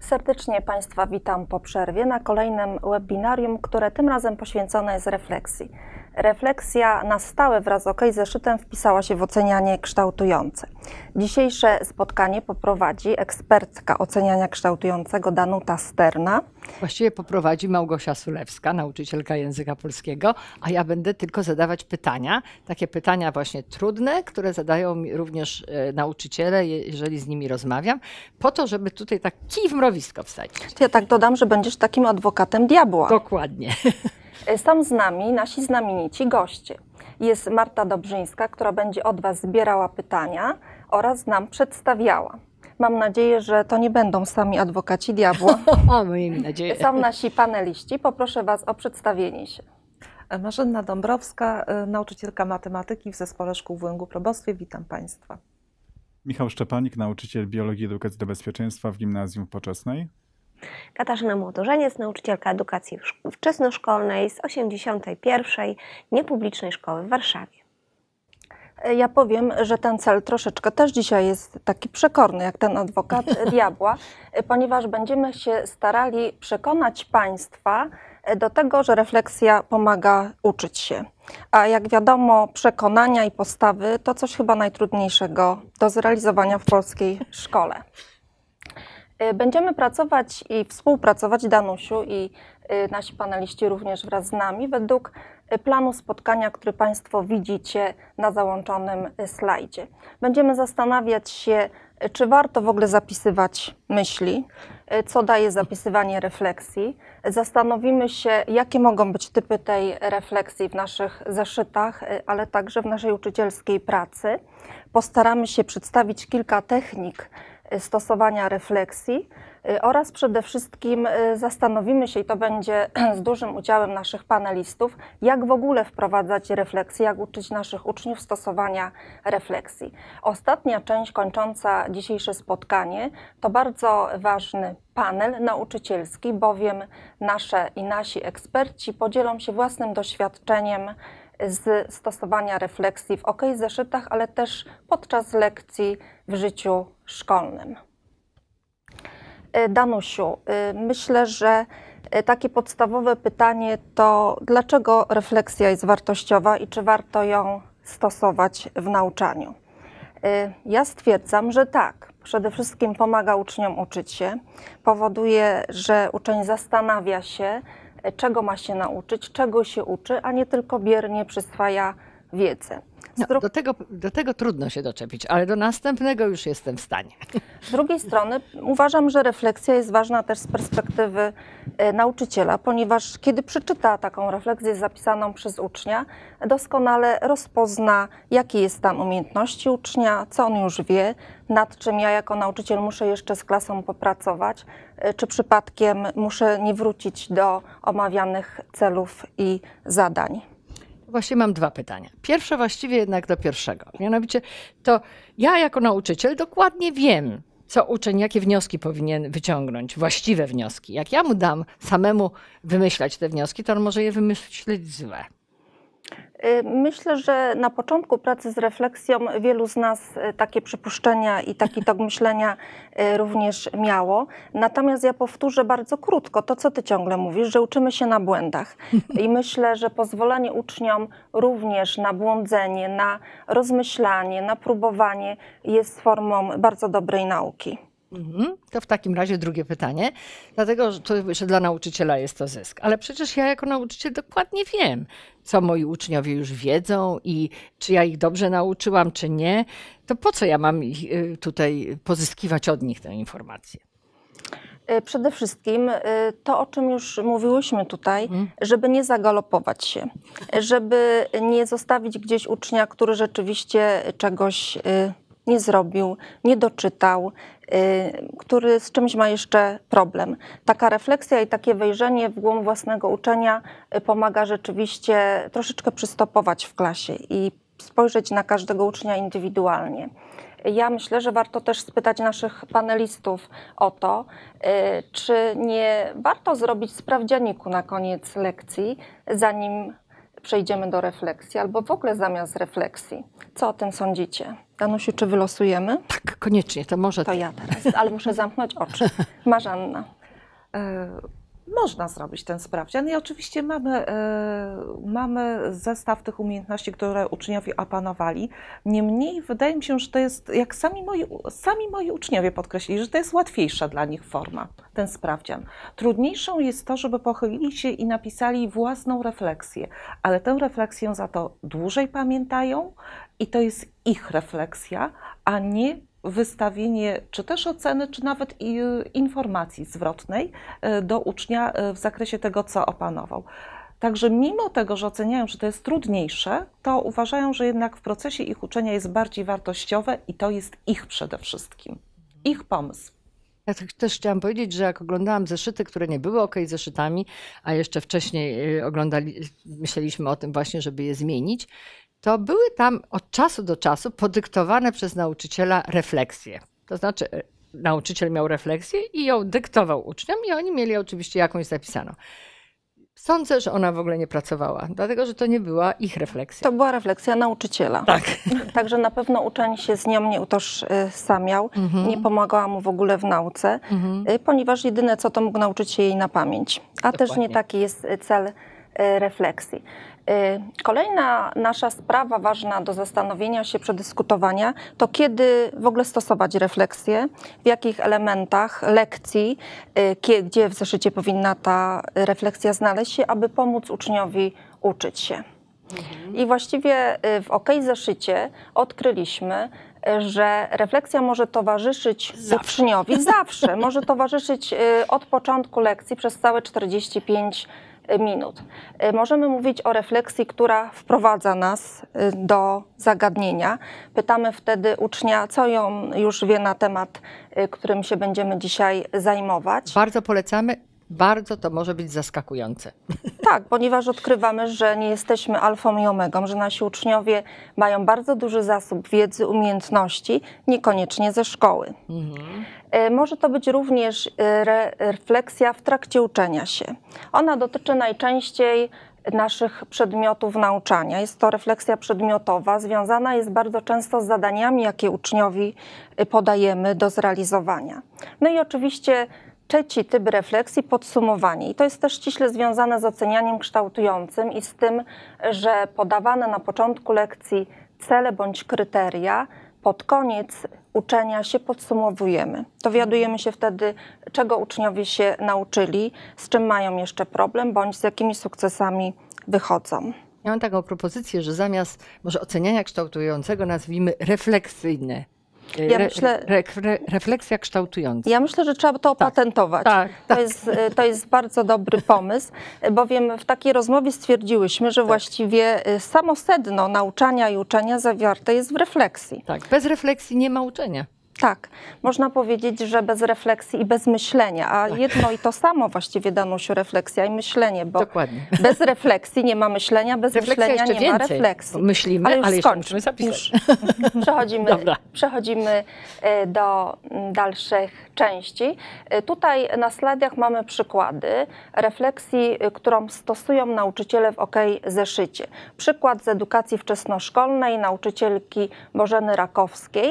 Serdecznie Państwa witam po przerwie na kolejnym webinarium, które tym razem poświęcone jest refleksji. Refleksja na stałe wraz z OK zeszytem wpisała się w ocenianie kształtujące. Dzisiejsze spotkanie poprowadzi ekspertka oceniania kształtującego Danuta Sterna. Właściwie poprowadzi Małgosia Sulewska, nauczycielka języka polskiego, a ja będę tylko zadawać pytania, takie pytania właśnie trudne, które zadają mi również e, nauczyciele, jeżeli z nimi rozmawiam, po to, żeby tutaj tak kij w mrowisko wsadzić. Ja tak dodam, że będziesz takim adwokatem diabła. Dokładnie. Są z nami nasi znamienici goście. Jest Marta Dobrzyńska, która będzie od Was zbierała pytania oraz nam przedstawiała. Mam nadzieję, że to nie będą sami adwokaci diabła. O, miejmy nadzieję. Są nasi paneliści. Poproszę Was o przedstawienie się. Marzenna Dąbrowska, y, nauczycielka matematyki w Zespole Szkół w Łęgu Probostwie. Witam Państwa. Michał Szczepanik, nauczyciel biologii i edukacji do bezpieczeństwa w Gimnazjum Poczesnej. Katarzyna Młodorzeniec, nauczycielka edukacji wczesnoszkolnej z 81. Niepublicznej Szkoły w Warszawie. E, ja powiem, że ten cel troszeczkę też dzisiaj jest taki przekorny, jak ten adwokat diabła, e, ponieważ będziemy się starali przekonać Państwa e, do tego, że refleksja pomaga uczyć się. A jak wiadomo, przekonania i postawy to coś chyba najtrudniejszego do zrealizowania w polskiej szkole. Y, będziemy pracować i współpracować, Danusiu i y, nasi paneliści również wraz z nami, według y, planu spotkania, który Państwo widzicie na załączonym slajdzie. Będziemy zastanawiać się, czy warto w ogóle zapisywać myśli, co daje zapisywanie refleksji. Zastanowimy się, jakie mogą być typy tej refleksji w naszych zeszytach, ale także w naszej uczycielskiej pracy. Postaramy się przedstawić kilka technik, stosowania refleksji y, oraz przede wszystkim y, zastanowimy się, i to będzie z dużym udziałem naszych panelistów, jak w ogóle wprowadzać refleksję, jak uczyć naszych uczniów stosowania refleksji. Ostatnia część kończąca dzisiejsze spotkanie to bardzo ważny panel nauczycielski, bowiem nasze i nasi eksperci podzielą się własnym doświadczeniem z stosowania refleksji w OK zeszytach, ale też podczas lekcji w życiu szkolnym. E, Danusiu, e, myślę, że e, takie podstawowe pytanie to dlaczego refleksja jest wartościowa i czy warto ją stosować w nauczaniu? Ja stwierdzam, że tak. Przede wszystkim pomaga uczniom uczyć się, powoduje, że uczeń zastanawia się, czego ma się nauczyć, czego się uczy, a nie tylko biernie przyswaja no, do, tego, do tego trudno się doczepić, ale do następnego już jestem w stanie. Z drugiej strony uważam, że refleksja jest ważna też z perspektywy e, nauczyciela, ponieważ kiedy przeczyta taką refleksję zapisaną przez ucznia, doskonale rozpozna, jaki jest stan umiejętności ucznia, co on już wie, nad czym ja jako nauczyciel muszę jeszcze z klasą popracować, e, czy przypadkiem muszę nie wrócić do omawianych celów i zadań. Właśnie mam dwa pytania. Pierwsze właściwie jednak do pierwszego. Mianowicie to ja jako nauczyciel dokładnie wiem, co uczeń, jakie wnioski powinien wyciągnąć, właściwe wnioski. Jak ja mu dam samemu wymyślać te wnioski, to on może je wymyślić złe. Y, myślę, że na początku pracy z refleksją wielu z nas y, takie przypuszczenia i taki tok myślenia y, również miało. Natomiast ja powtórzę bardzo krótko to, co ty ciągle mówisz, że uczymy się na błędach. I myślę, że pozwolenie uczniom również na błądzenie, na rozmyślanie, na próbowanie jest formą bardzo dobrej nauki. Mhm. To w takim razie drugie pytanie, dlatego że dla nauczyciela jest to zysk. Ale przecież ja jako nauczyciel dokładnie wiem, co moi uczniowie już wiedzą i czy ja ich dobrze nauczyłam, czy nie. To po co ja mam ich y, tutaj pozyskiwać od nich tę informację? E, przede wszystkim e, to, o czym już mówiłyśmy tutaj, mhm. żeby nie zagalopować się, żeby nie zostawić gdzieś ucznia, który rzeczywiście czegoś y, nie zrobił, nie doczytał, y, który z czymś ma jeszcze problem. Taka refleksja i takie wejrzenie w głąb własnego uczenia y, pomaga rzeczywiście troszeczkę przystopować w klasie i spojrzeć na każdego ucznia indywidualnie. Ja myślę, że warto też spytać naszych panelistów o to, y, czy nie warto zrobić sprawdzianiku na koniec lekcji, zanim przejdziemy do refleksji, albo w ogóle zamiast refleksji. Co o tym sądzicie? Danusiu, czy wylosujemy? Tak, koniecznie, to może. To ja teraz, ale muszę zamknąć oczy. Marzanna. E, można zrobić ten sprawdzian i oczywiście mamy, e, mamy zestaw tych umiejętności, które uczniowie opanowali. Niemniej wydaje mi się, że to jest, jak sami moi, sami moi uczniowie podkreślili, że to jest łatwiejsza dla nich forma, ten sprawdzian. Trudniejszą jest to, żeby pochylili się i napisali własną refleksję, ale tę refleksję za to dłużej pamiętają i to jest ich refleksja, a nie wystawienie czy też oceny, czy nawet y, informacji zwrotnej y, do ucznia y, w zakresie tego, co opanował. Także mimo tego, że oceniają, że to jest trudniejsze, to uważają, że jednak w procesie ich uczenia jest bardziej wartościowe i to jest ich przede wszystkim, ich pomysł. Ja tak też chciałam powiedzieć, że jak oglądałam zeszyty, które nie były ok zeszytami, a jeszcze wcześniej oglądali, myśleliśmy o tym właśnie, żeby je zmienić, to były tam od czasu do czasu podyktowane przez nauczyciela refleksje. To znaczy, e, nauczyciel miał refleksję i ją dyktował uczniom, i oni mieli oczywiście jakąś zapisaną. Sądzę, że ona w ogóle nie pracowała, dlatego że to nie była ich refleksja. To była refleksja nauczyciela. Tak. Także na pewno uczeń się z nią nie utożsamiał, mhm. nie pomagała mu w ogóle w nauce, mhm. E, ponieważ jedyne co to mógł nauczyć jej na pamięć. A Dokładnie. też nie taki jest cel e, refleksji. Y, kolejna nasza sprawa ważna do zastanowienia się, przedyskutowania, to kiedy w ogóle stosować refleksję, w jakich elementach lekcji, y, gdzie w zeszycie powinna ta refleksja znaleźć się, aby pomóc uczniowi uczyć się. Mhm. I właściwie y, w OK zeszycie odkryliśmy, że refleksja może towarzyszyć zawsze. uczniowi zawsze, może towarzyszyć od początku lekcji przez całe 45 minut E, minut. E, możemy mówić o refleksji, która wprowadza nas e, do zagadnienia. Pytamy wtedy ucznia, co ją już wie na temat, którym się będziemy dzisiaj zajmować. Bardzo polecamy bardzo to może być zaskakujące. Tak, ponieważ odkrywamy, że nie jesteśmy alfą i omegą, że nasi uczniowie mają bardzo duży zasób wiedzy, umiejętności, niekoniecznie ze szkoły. Mhm. E, może to być również e, re refleksja w trakcie uczenia się. Ona dotyczy najczęściej naszych przedmiotów nauczania. Jest to refleksja przedmiotowa, związana jest bardzo często z zadaniami, jakie uczniowi e, podajemy do zrealizowania. No i oczywiście trzeci typ refleksji podsumowanie. I to jest też ściśle związane z ocenianiem kształtującym i z tym, że podawane na początku lekcji cele bądź kryteria pod koniec uczenia się podsumowujemy. Dowiadujemy się wtedy, czego uczniowie się nauczyli, z czym mają jeszcze problem, bądź z jakimi sukcesami wychodzą. Ja mam taką propozycję, że zamiast może oceniania kształtującego nazwijmy refleksyjne ja myślę, re, re, refleksja kształtująca. Ja myślę, że trzeba to tak. opatentować. Tak, tak, to, tak. Jest, e, to jest bardzo dobry pomysł, bowiem w takiej rozmowie stwierdziłyśmy, że tak. właściwie e, samo sedno nauczania i uczenia zawarte jest w refleksji. Tak, bez refleksji nie ma uczenia. Tak, można powiedzieć, że bez refleksji i bez myślenia, a tak. jedno i to samo właściwie Danusiu, refleksja i myślenie, bo Dokładnie. bez refleksji nie ma myślenia, bez refleksja myślenia nie więcej. ma refleksji. Myślimy, ale już ale skończmy zapisać. Już. Przechodzimy, Dobra. przechodzimy e, do mm, dalszych części. E, tutaj na slajdach mamy przykłady refleksji, e, którą stosują nauczyciele w OK zeszycie. Przykład z edukacji wczesnoszkolnej nauczycielki Bożeny Rakowskiej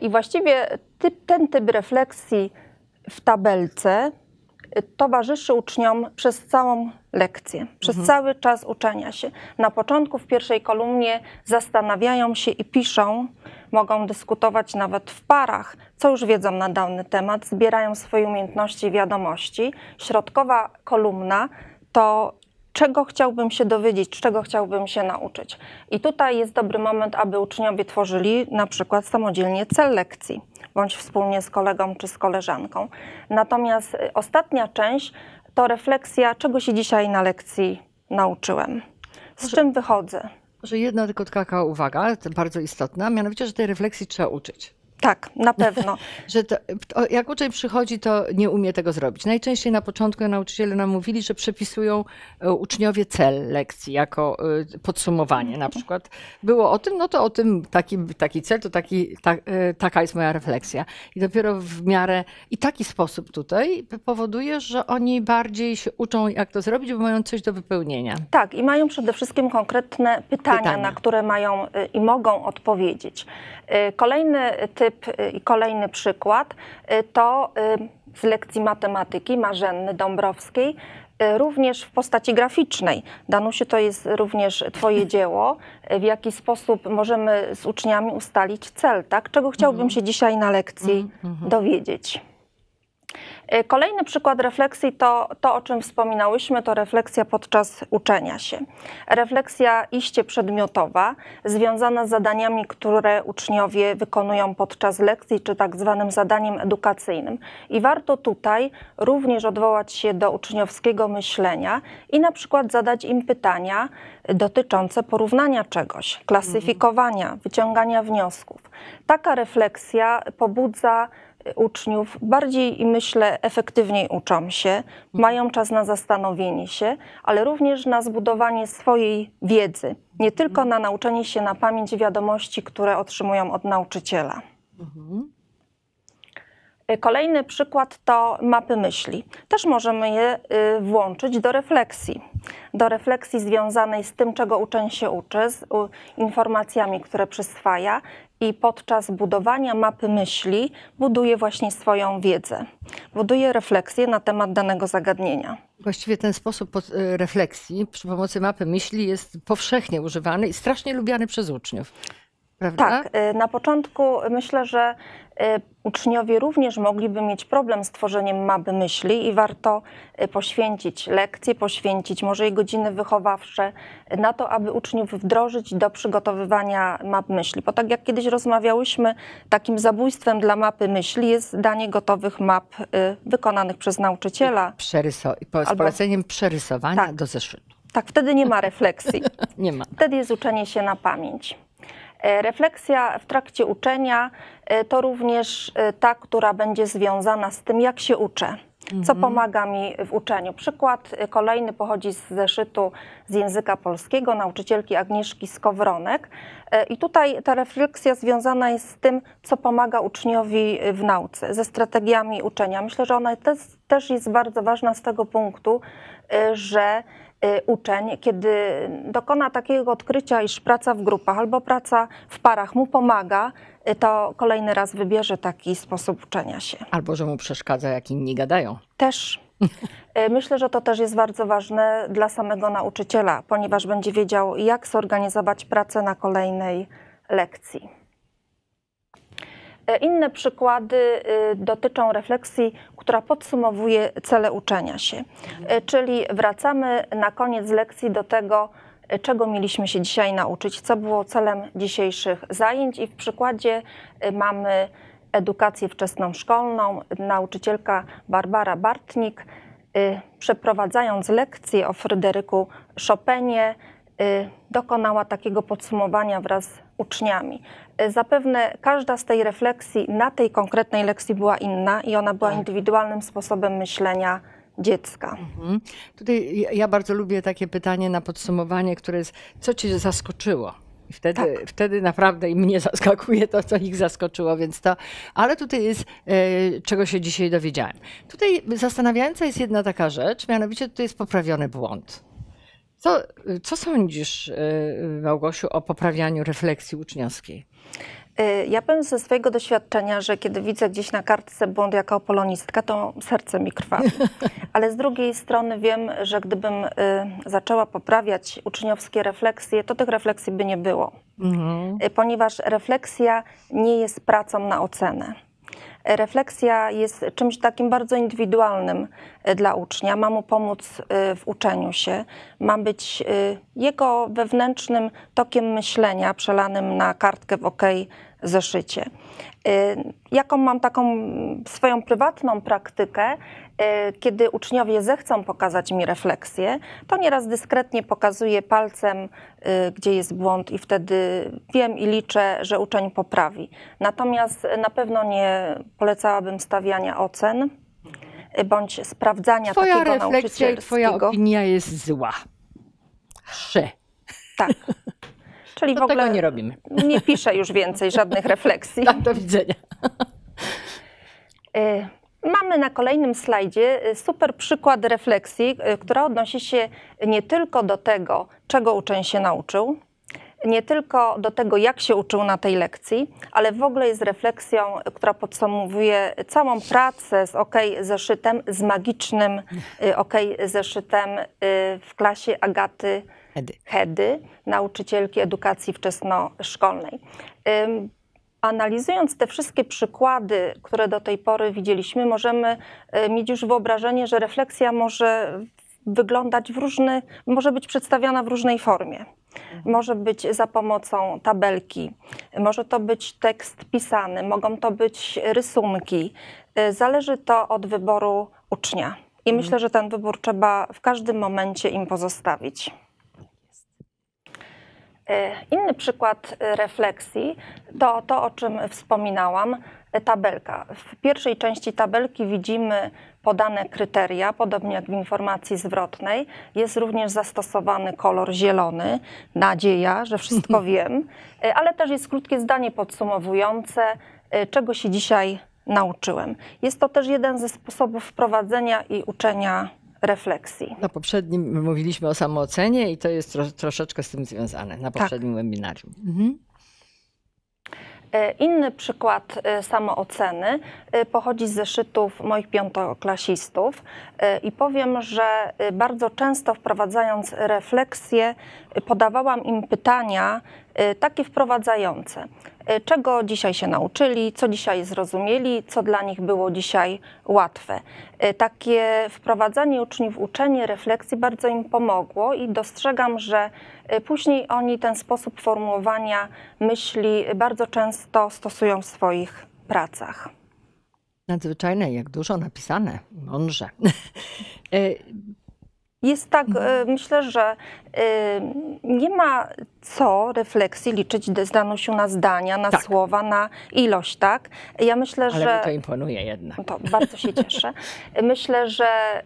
i właściwie właściwie ten typ refleksji w tabelce y, towarzyszy uczniom przez całą lekcję, przez mhm. cały czas uczenia się. Na początku w pierwszej kolumnie zastanawiają się i piszą, mogą dyskutować nawet w parach, co już wiedzą na dany temat, zbierają swoje umiejętności i wiadomości. Środkowa kolumna to czego chciałbym się dowiedzieć, czego chciałbym się nauczyć. I tutaj jest dobry moment, aby uczniowie tworzyli na przykład samodzielnie cel lekcji, bądź wspólnie z kolegą czy z koleżanką. Natomiast y, ostatnia część to refleksja, czego się dzisiaj na lekcji nauczyłem, z czym wychodzę. Że jedna tylko taka uwaga, bardzo istotna, mianowicie, że tej refleksji trzeba uczyć. Tak, na pewno. że to, jak uczeń przychodzi, to nie umie tego zrobić. Najczęściej na początku nauczyciele nam mówili, że przepisują e, uczniowie cel lekcji jako e, podsumowanie. Na przykład było o tym, no to o tym taki, taki cel, to taki, ta, e, taka jest moja refleksja. I dopiero w miarę i taki sposób tutaj powoduje, że oni bardziej się uczą, jak to zrobić, bo mają coś do wypełnienia. Tak, i mają przede wszystkim konkretne pytania, pytania. na które mają y, i mogą odpowiedzieć. Y, kolejny typ typ y, i kolejny przykład y, to y, z lekcji matematyki Marzenny Dąbrowskiej, również w postaci graficznej. Danusiu, to jest również Twoje dzieło. W jaki sposób możemy z uczniami ustalić cel, tak? Czego chciałbym mhm. się dzisiaj na lekcji mhm, mhm. dowiedzieć? E, kolejny przykład refleksji to to, o czym wspominałyśmy, to refleksja podczas uczenia się. Refleksja iście przedmiotowa, związana z zadaniami, które uczniowie wykonują podczas lekcji, czy tak zwanym zadaniem edukacyjnym. I warto tutaj również odwołać się do uczniowskiego myślenia i na przykład zadać im pytania dotyczące porównania czegoś, klasyfikowania, mhm. wyciągania wniosków. Taka refleksja pobudza uczniów bardziej i myślę efektywniej uczą się, mają czas na zastanowienie się, ale również na zbudowanie swojej wiedzy, nie tylko na nauczenie się na pamięć wiadomości, które otrzymują od nauczyciela. Y, kolejny przykład to mapy myśli. Też możemy je y, włączyć do refleksji. Do refleksji związanej z tym, czego uczeń się uczy, z informacjami, które przyswaja, i podczas budowania mapy myśli buduje właśnie swoją wiedzę, buduje refleksję na temat danego zagadnienia. Właściwie ten sposób e, refleksji przy pomocy mapy myśli jest powszechnie używany i strasznie lubiany przez uczniów. Prawda? Tak, e, na początku myślę, że Y, uczniowie również mogliby mieć problem z tworzeniem mapy myśli i warto y, poświęcić lekcje, poświęcić może i godziny wychowawcze na to, aby uczniów wdrożyć do przygotowywania map myśli. Bo tak jak kiedyś rozmawiałyśmy, takim zabójstwem dla mapy myśli jest danie gotowych map y, wykonanych przez nauczyciela. Przeryso- po, z albo, poleceniem przerysowania tak, do zeszytu. Tak, wtedy nie ma refleksji. nie ma. Wtedy jest uczenie się na pamięć. E, refleksja w trakcie uczenia e, to również e, ta, która będzie związana z tym, jak się uczę. Co mhm. pomaga mi w uczeniu? Przykład kolejny pochodzi z zeszytu z języka polskiego nauczycielki Agnieszki Skowronek. I tutaj ta refleksja związana jest z tym, co pomaga uczniowi w nauce, ze strategiami uczenia. Myślę, że ona też jest bardzo ważna z tego punktu, że Y, uczeń, kiedy dokona takiego odkrycia, iż praca w grupach albo praca w parach mu pomaga, y, to kolejny raz wybierze taki sposób uczenia się. Albo że mu przeszkadza, jak inni gadają. Też. Y, myślę, że to też jest bardzo ważne dla samego nauczyciela, ponieważ będzie wiedział, jak zorganizować pracę na kolejnej lekcji. E, inne przykłady e, dotyczą refleksji, która podsumowuje cele uczenia się. E, czyli wracamy na koniec lekcji do tego, czego mieliśmy się dzisiaj nauczyć, co było celem dzisiejszych zajęć. I w przykładzie mamy edukację wczesną szkolną. Nauczycielka Barbara Bartnik, przeprowadzając lekcję o Fryderyku Chopinie, Y, dokonała takiego podsumowania wraz z uczniami. Y, zapewne każda z tej refleksji na tej konkretnej lekcji była inna i ona była tak. indywidualnym sposobem myślenia dziecka. Mhm. Tutaj ja bardzo lubię takie pytanie na podsumowanie, które jest, co cię zaskoczyło? I wtedy, tak. wtedy naprawdę i mnie zaskakuje to, co ich zaskoczyło, więc to. Ale tutaj jest, e, czego się dzisiaj dowiedziałem. Tutaj zastanawiająca jest jedna taka rzecz, mianowicie tutaj jest poprawiony błąd. Co, co sądzisz, y, y, Małgosiu, o poprawianiu refleksji uczniowskiej? Y, ja powiem ze swojego doświadczenia, że kiedy widzę gdzieś na kartce błąd jako polonistka, to serce mi krwawi. Ale z drugiej strony wiem, że gdybym y, zaczęła poprawiać uczniowskie refleksje, to tych refleksji by nie było. Mhm. Ponieważ refleksja nie jest pracą na ocenę refleksja jest czymś takim bardzo indywidualnym e, dla ucznia. Mam mu pomóc e, w uczeniu się, ma być e, jego wewnętrznym tokiem myślenia przelanym na kartkę w OK zeszycie. Y, jaką mam taką swoją prywatną praktykę, y, kiedy uczniowie zechcą pokazać mi refleksję, to nieraz dyskretnie pokazuję palcem, y, gdzie jest błąd, i wtedy wiem i liczę, że uczeń poprawi. Natomiast na pewno nie polecałabym stawiania ocen bądź sprawdzania twoja takiego refleksja nauczycielskiego. Twoja refleksja twoja opinia jest zła. Sze. Tak. Czyli to w ogóle tego nie robimy. Nie piszę już więcej żadnych refleksji. Tak, do widzenia. Y, mamy na kolejnym slajdzie y, super przykład refleksji, y, która odnosi się nie tylko do tego, czego uczeń się nauczył, nie tylko do tego, jak się uczył na tej lekcji, ale w ogóle jest refleksją, która podsumowuje całą pracę z OK zeszytem, z magicznym OK zeszytem w klasie Agaty Hedy. Hedy, nauczycielki edukacji wczesnoszkolnej. Analizując te wszystkie przykłady, które do tej pory widzieliśmy, możemy y, mieć już wyobrażenie, że refleksja może wyglądać w różny, może być przedstawiana w różnej formie. Mhm. Może być za pomocą tabelki, może to być tekst pisany, mogą to być rysunki. Y, zależy to od wyboru ucznia. I mhm. myślę, że ten wybór trzeba w każdym momencie im pozostawić. E, inny przykład e, refleksji to to, o czym wspominałam, e, tabelka. W pierwszej części tabelki widzimy podane kryteria, podobnie jak w informacji zwrotnej. Jest również zastosowany kolor zielony, nadzieja, że wszystko wiem, ale też jest krótkie zdanie podsumowujące, czego się dzisiaj nauczyłem. Jest to też jeden ze sposobów wprowadzenia i uczenia refleksji. Na poprzednim mówiliśmy o samoocenie i to jest tro, troszeczkę z tym związane, na tak. poprzednim tak. webinarium. Mhm. E, inny przykład e, samooceny e, pochodzi z zeszytów moich piątoklasistów i powiem, że bardzo często wprowadzając refleksję, podawałam im pytania, Y, takie wprowadzające. Y, czego dzisiaj się nauczyli, co dzisiaj zrozumieli, co dla nich było dzisiaj łatwe. Y, takie wprowadzanie uczniów uczenie, refleksji bardzo im pomogło i dostrzegam, że później oni ten sposób formułowania myśli bardzo często stosują w swoich pracach. Nadzwyczajne, jak dużo napisane, mądrze. Jest tak, mhm. E, myślę, że e, nie ma co refleksji liczyć zdano się na zdania, na tak. słowa, na ilość, tak? Ja myślę, Ale że. Mi to imponuje jednak. No to bardzo się cieszę. Myślę, że e,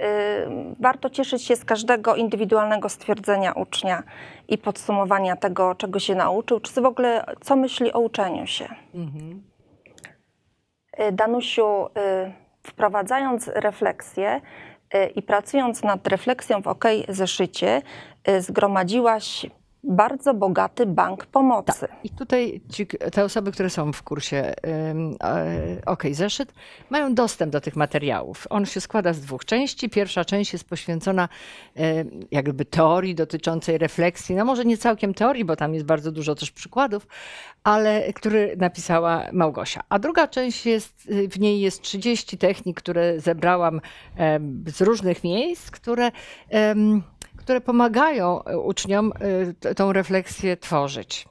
warto cieszyć się z każdego indywidualnego stwierdzenia ucznia i podsumowania tego, czego się nauczył, czy w ogóle co myśli o uczeniu się. Mhm. Danusiu, wprowadzając refleksję, i pracując nad refleksją w OK zeszycie, y, zgromadziłaś bardzo bogaty bank pomocy. Tak. I tutaj ci, te osoby, które są w kursie yy, OK Zeszyt, mają dostęp do tych materiałów. On się składa z dwóch części. Pierwsza część jest poświęcona yy, jakby teorii dotyczącej refleksji, no może nie całkiem teorii, bo tam jest bardzo dużo też przykładów, ale który napisała Małgosia. A druga część jest, y, w niej jest 30 technik, które zebrałam yy, z różnych miejsc, które które pomagają e, uczniom e, tą refleksję tworzyć.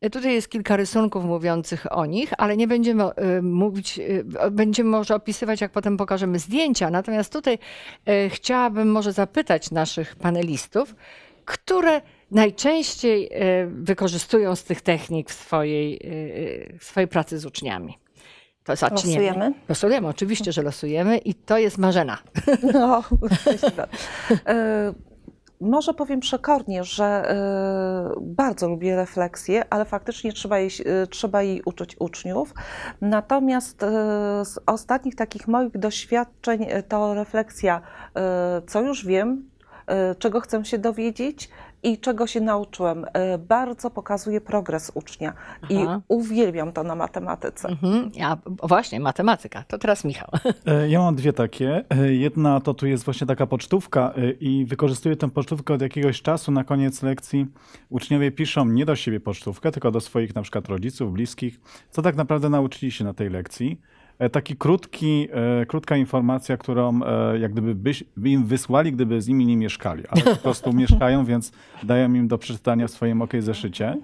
E, tutaj jest kilka rysunków mówiących o nich, ale nie będziemy mówić, będziemy może opisywać, jak potem pokażemy zdjęcia. Natomiast tutaj chciałabym może zapytać naszych panelistów, które najczęściej wykorzystują z tych technik w swojej, w swojej pracy z uczniami. To zaczniemy. Losujemy? Losujemy, oczywiście, że losujemy i to jest Marzena. No, Może powiem przekornie, że y, bardzo lubię refleksję, ale faktycznie trzeba jej, y, trzeba jej uczyć uczniów. Natomiast y, z ostatnich takich moich doświadczeń to refleksja, co już wiem, czego chcę się dowiedzieć, i czego się nauczyłem. E, bardzo pokazuje progres ucznia Aha. i uwielbiam to na matematyce. Mhm. Ja, właśnie, matematyka. To teraz Michał. E, ja mam dwie takie. E, jedna to tu jest właśnie taka pocztówka i wykorzystuję tę pocztówkę od jakiegoś czasu. Na koniec lekcji uczniowie piszą nie do siebie pocztówkę, tylko do swoich na przykład rodziców, bliskich, co tak naprawdę nauczyli się na tej lekcji. E, taki krótki, e, krótka informacja, którą e, jak gdyby byś, by im wysłali, gdyby z nimi nie mieszkali, ale po prostu mieszkają, więc dają im do przeczytania w swoim OK zeszycie.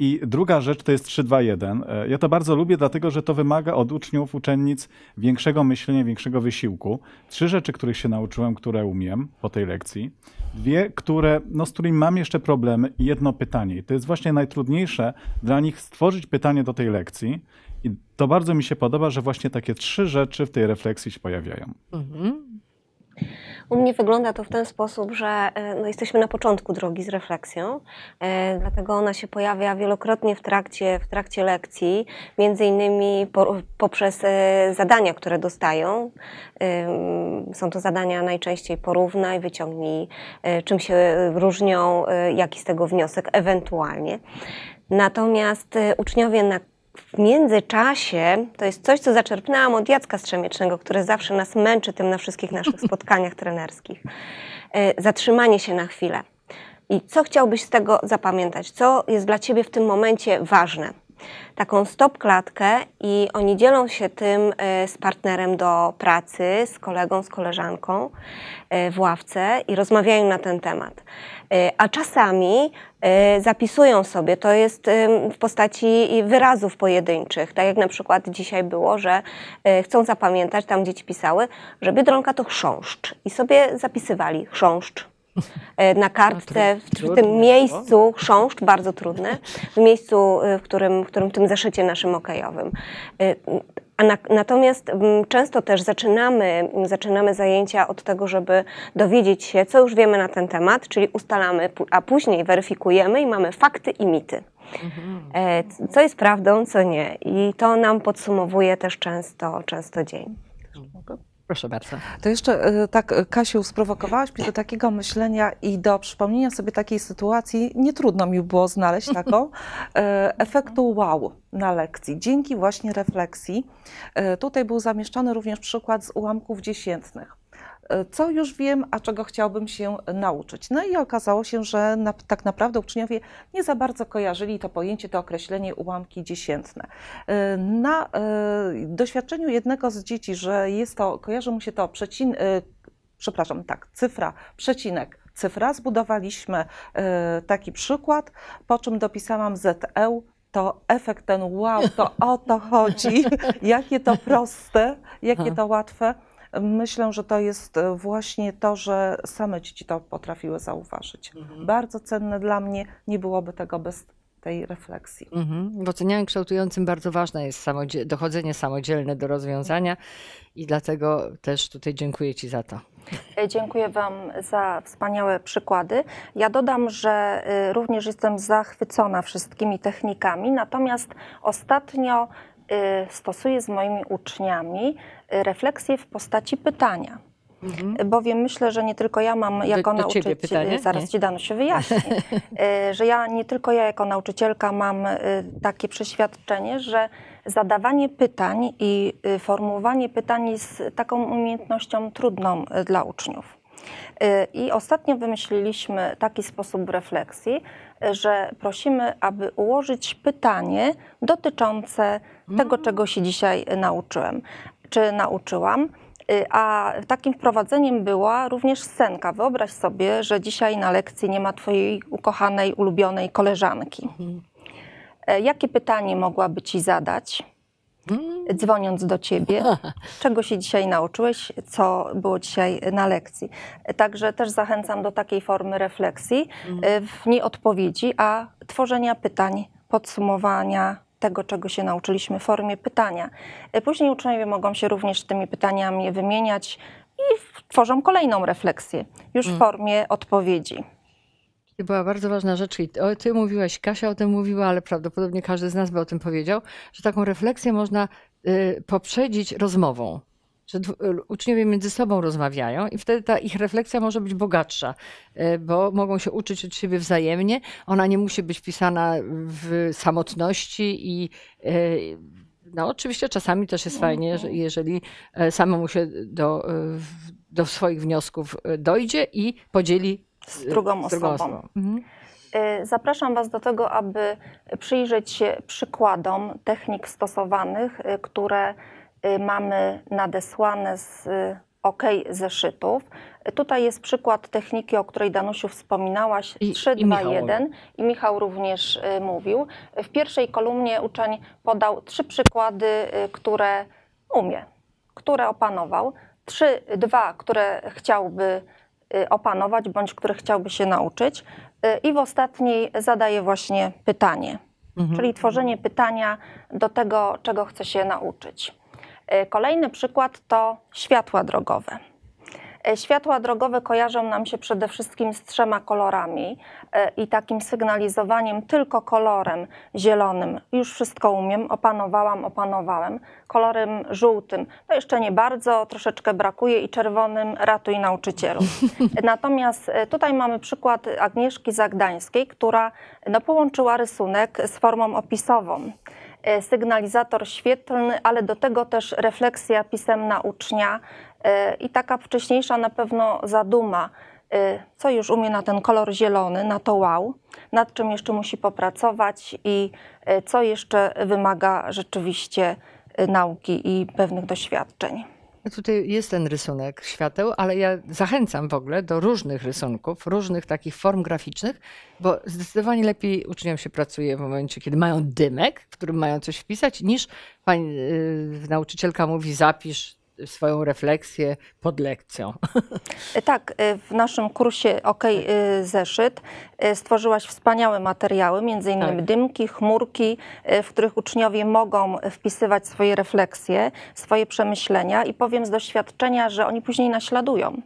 I druga rzecz to jest 3-2-1. Ja to bardzo lubię, dlatego że to wymaga od uczniów, uczennic większego myślenia, większego wysiłku. Trzy rzeczy, których się nauczyłem, które umiem po tej lekcji. Dwie, które, no, z którymi mam jeszcze problemy i jedno pytanie. I to jest właśnie najtrudniejsze dla nich stworzyć pytanie do tej lekcji i to bardzo mi się podoba, że właśnie takie trzy rzeczy w tej refleksji się pojawiają. Mhm. U mnie wygląda to w ten sposób, że e, no, jesteśmy na początku drogi z refleksją, e, dlatego ona się pojawia wielokrotnie w trakcie, w trakcie lekcji, między innymi po, poprzez e, zadania, które dostają. są to zadania najczęściej porównaj, wyciągnij, czym się różnią, jaki z tego wniosek ewentualnie. Natomiast uczniowie na w międzyczasie to jest coś, co zaczerpnęłam od Jacka Strzemiecznego, który zawsze nas męczy tym na wszystkich naszych spotkaniach trenerskich. E, zatrzymanie się na chwilę. I co chciałbyś z tego zapamiętać? Co jest dla Ciebie w tym momencie ważne? taką stop klatkę i oni dzielą się tym e, z partnerem do pracy, z kolegą, z koleżanką e, w ławce i rozmawiają na ten temat. E, a czasami zapisują sobie, to jest w postaci wyrazów pojedynczych, tak jak na przykład dzisiaj było, że chcą zapamiętać, tam dzieci pisały, że Biedronka to chrząszcz i sobie zapisywali chrząszcz, E, na kartce, no, w, tym miejscu, no. chrząszcz, bardzo trudne, w miejscu, e, w którym, w którym tym zeszycie naszym okejowym. E, a na, natomiast często też zaczynamy, zaczynamy zajęcia od tego, żeby dowiedzieć się, co już wiemy na ten temat, czyli ustalamy, a później weryfikujemy i mamy fakty i mity. Mhm. Co jest prawdą, co nie. I to nam podsumowuje też często, często dzień. Mogę mhm. Proszę bardzo. To jeszcze e, tak, e, Kasiu, sprowokowałaś mnie do takiego myślenia i do przypomnienia sobie takiej sytuacji, nie trudno mi było znaleźć taką, e, efektu wow na lekcji, dzięki właśnie refleksji. Tutaj był zamieszczony również przykład z ułamków dziesiętnych. E, co już wiem, a czego chciałbym się nauczyć. No i okazało się, że na, tak naprawdę uczniowie nie za bardzo kojarzyli to pojęcie, to określenie ułamki dziesiętne. E, na e, doświadczeniu jednego z dzieci, że jest to, kojarzy mu się to przecin, przepraszam, tak, cyfra, przecinek, cyfra, zbudowaliśmy taki przykład, po czym dopisałam ZEU, to efekt ten wow, to o to chodzi, jakie to proste, jakie to łatwe. Myślę, że to jest e, właśnie to, że same dzieci to potrafiły zauważyć. Mhm. Bardzo cenne dla mnie, nie byłoby tego bez tej refleksji. Mhm. W ocenianiu kształtującym bardzo ważne jest samodzie dochodzenie samodzielne do rozwiązania i dlatego też tutaj dziękuję Ci za to. E, dziękuję Wam za wspaniałe przykłady. Ja dodam, że e, również jestem zachwycona wszystkimi technikami, natomiast ostatnio Y, stosuję z moimi uczniami y, refleksję w postaci pytania. Mhm. Y, bowiem myślę, że nie tylko ja mam jako nauczycielka nauczyciel, zaraz nie? ci Danu się wyjaśni, że ja nie tylko ja jako nauczycielka mam takie przeświadczenie, że zadawanie pytań i formułowanie pytań jest taką umiejętnością trudną dla uczniów. I ostatnio wymyśliliśmy taki sposób refleksji, że prosimy, aby ułożyć pytanie dotyczące tego, mm. czego się dzisiaj nauczyłem, czy nauczyłam. Y, a takim wprowadzeniem była również scenka. Wyobraź sobie, że dzisiaj na lekcji nie ma twojej ukochanej, ulubionej koleżanki. Mhm. E, jakie pytanie mogłaby ci zadać? Mm. dzwoniąc do ciebie, czego się dzisiaj nauczyłeś, co było dzisiaj na lekcji. Także też zachęcam do takiej formy refleksji, mm. y, w nie odpowiedzi, a tworzenia pytań, podsumowania tego, czego się nauczyliśmy w formie pytania. Y, później uczniowie mogą się również tymi pytaniami wymieniać i tworzą kolejną refleksję, już w mm. formie odpowiedzi była bardzo ważna rzecz i ty mówiłaś, Kasia o tym mówiła, ale prawdopodobnie każdy z nas by o tym powiedział, że taką refleksję można y, poprzedzić rozmową. Że y, uczniowie między sobą rozmawiają i wtedy ta ich refleksja może być bogatsza, y, bo mogą się uczyć od siebie wzajemnie. Ona nie musi być pisana w samotności i no, oczywiście czasami też jest fajnie, mhm. jeżeli e, samemu się do, do swoich wniosków e, dojdzie i podzieli z drugą osobą. osobą. Mhm. Y, zapraszam Was do tego, aby przyjrzeć się przykładom technik stosowanych, y, które y, mamy nadesłane z OK zeszytów. Tutaj jest przykład techniki, o której Danusiu wspominałaś, 3, i 2, Michał. 1 i Michał również mówił. W pierwszej kolumnie uczeń podał trzy przykłady, które umie, które opanował, trzy, dwa, które chciałby Y, opanować bądź które chciałby się nauczyć. Y, I w ostatniej zadaje właśnie pytanie, mhm. czyli tworzenie pytania do tego, czego chce się nauczyć. Y, kolejny przykład to światła drogowe. E, światła drogowe kojarzą nam się przede wszystkim z trzema kolorami e, i takim sygnalizowaniem tylko kolorem zielonym. Już wszystko umiem, opanowałam, opanowałem. Kolorem żółtym, to jeszcze nie bardzo, troszeczkę brakuje i czerwonym ratuj nauczycielu. Natomiast e, tutaj mamy przykład Agnieszki Zagdańskiej, która no, połączyła rysunek z formą opisową. E, sygnalizator świetlny, ale do tego też refleksja pisemna ucznia e, i taka wcześniejsza na pewno zaduma, e, co już umie na ten kolor zielony, na to wow, nad czym jeszcze musi popracować i co jeszcze wymaga rzeczywiście nauki i pewnych doświadczeń. Tutaj jest ten rysunek świateł, ale ja zachęcam w ogóle do różnych rysunków, różnych takich form graficznych, bo zdecydowanie lepiej uczniom się pracuje w momencie, kiedy mają dymek, w którym mają coś wpisać, niż pani, yy, nauczycielka mówi zapisz swoją refleksję pod lekcją. E, tak, e, w naszym kursie OK e, Zeszyt stworzyłaś wspaniałe materiały, między innymi tak. dymki, chmurki, w których uczniowie mogą wpisywać swoje refleksje, swoje przemyślenia i powiem z doświadczenia, że oni później naśladują.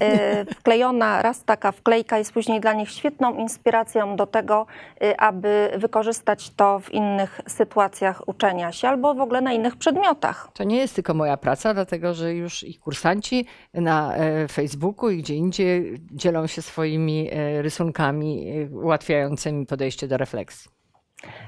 E, wklejona raz taka wklejka jest później dla nich świetną inspiracją do tego, y, aby wykorzystać to w innych sytuacjach uczenia się albo w ogóle na innych przedmiotach. To nie jest tylko moja praca, dlatego że już i kursanci na e, Facebooku i gdzie indziej dzielą się swoimi e, rysunkami ułatwiającymi podejście do refleksji.